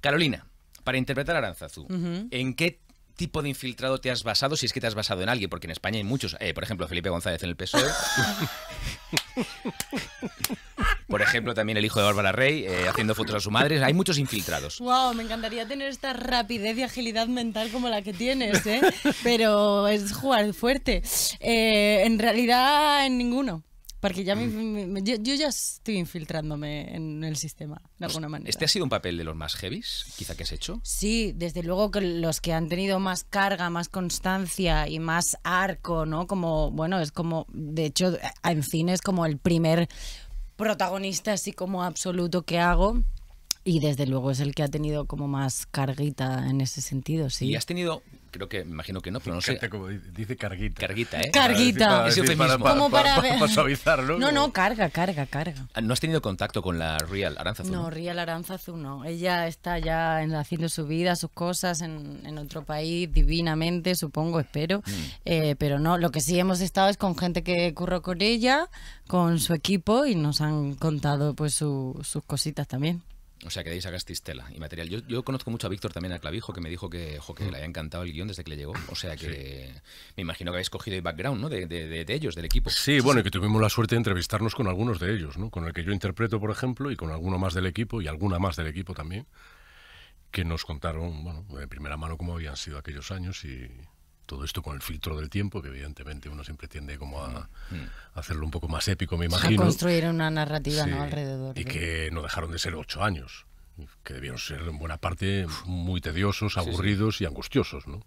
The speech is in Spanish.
Carolina, para interpretar a Aranzazu, ¿en qué tipo de infiltrado te has basado, si es que te has basado en alguien, porque en España hay muchos, eh, por ejemplo, Felipe González en el PSOE. por ejemplo, también el hijo de Bárbara Rey eh, haciendo fotos a su madre. Hay muchos infiltrados. Wow, me encantaría tener esta rapidez y agilidad mental como la que tienes, ¿eh? pero es jugar fuerte. Eh, en realidad, en ninguno. Porque ya mm. yo, ya estoy infiltrándome en el sistema, de pues, alguna manera. ¿Este ha sido un papel de los más heavies, quizá que has hecho? Sí, desde luego que los que han tenido más carga, más constancia y más arco, ¿no? Como, bueno, es como, de hecho, en cine es como el primer protagonista así como absoluto que hago. Y desde luego es el que ha tenido como más carguita en ese sentido, sí. ¿Y has tenido creo que, me imagino que no, pero no sé. Como dice carguita. Carguita, ¿eh? Carguita. Es Para, para, suavizarlo. No, no, carga, carga, carga. Ah, ¿No has tenido contacto con la Real Aranzazu? No, Real Aranzazu no. Ella está ya haciendo su vida, sus cosas en, en otro país, divinamente, supongo, espero. Mm. Eh, pero no, lo que sí hemos estado es con gente que curró con ella, con su equipo y nos han contado pues sus cositas también. O sea, que deis a Castistela. y material. Yo, yo conozco mucho a Víctor también, a Clavijo, que me dijo que, le mm. había encantado el guión desde que le llegó. O sea, que me imagino que habéis cogido el background de, ellos, del equipo. Sí, bueno, y que tuvimos la suerte de entrevistarnos con algunos de ellos, ¿no? con el que yo interpreto, por ejemplo, y con alguno más del equipo, y alguna más del equipo también, que nos contaron, bueno, de primera mano cómo habían sido aquellos años y, todo esto con el filtro del tiempo, que evidentemente uno siempre tiende como a, mm. Mm. hacerlo un poco más épico, me imagino. A construir una narrativa alrededor. Y que no dejaron de ser ocho años, que debieron ser en buena parte muy tediosos, aburridos y angustiosos, ¿no?